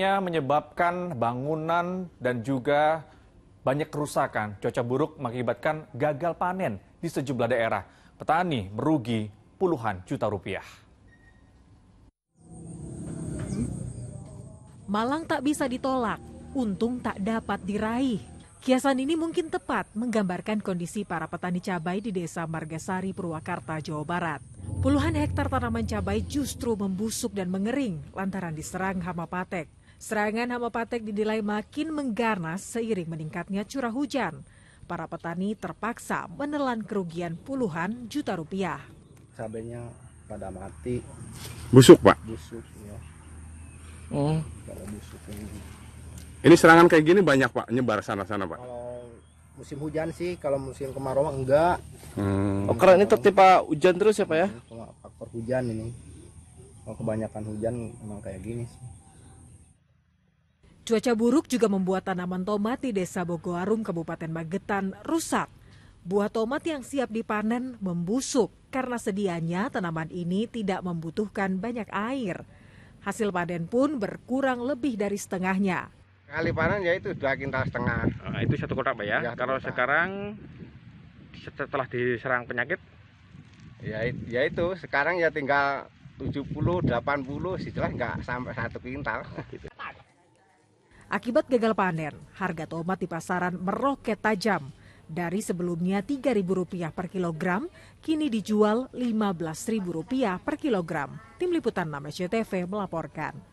menyebabkan bangunan dan juga banyak kerusakan. Cuaca buruk mengakibatkan gagal panen di sejumlah daerah. Petani merugi puluhan juta rupiah. Malang tak bisa ditolak, untung tak dapat diraih. Kiasan ini mungkin tepat menggambarkan kondisi para petani cabai di desa Margasari, Purwakarta, Jawa Barat. Puluhan hektar tanaman cabai justru membusuk dan mengering lantaran diserang hama patek. Serangan hama patek dinilai makin mengganas seiring meningkatnya curah hujan. Para petani terpaksa menelan kerugian puluhan juta rupiah. Cabenya pada mati. Busuk, Pak? Busuk, ya. Oh. Kalau busuk ini. Ini serangan kayak gini banyak, Pak, nyebar sana-sana, Pak? Kalau musim hujan sih, kalau musim kemarau enggak. Hmm. Oh, karena ini tertimpa hujan terus ya, Pak ya? Faktor hujan ini. Kalau kebanyakan hujan emang kayak gini sih. Cuaca buruk juga membuat tanaman tomat di Desa Bogoarum, Kabupaten Magetan rusak. Buah tomat yang siap dipanen membusuk karena sedianya tanaman ini tidak membutuhkan banyak air. Hasil panen pun berkurang lebih dari setengahnya. Kali panen ya itu dua kintal setengah. Nah, itu satu kotak pak ya. ya Kalau kotak. sekarang setelah diserang penyakit? Ya, ya itu sekarang ya tinggal 70, 80, sih nggak sampai satu kintal. Gitu. Akibat gagal panen, harga tomat di pasaran meroket tajam. Dari sebelumnya Rp3.000 per kilogram, kini dijual Rp15.000 per kilogram. Tim Liputan 6 SCTV melaporkan.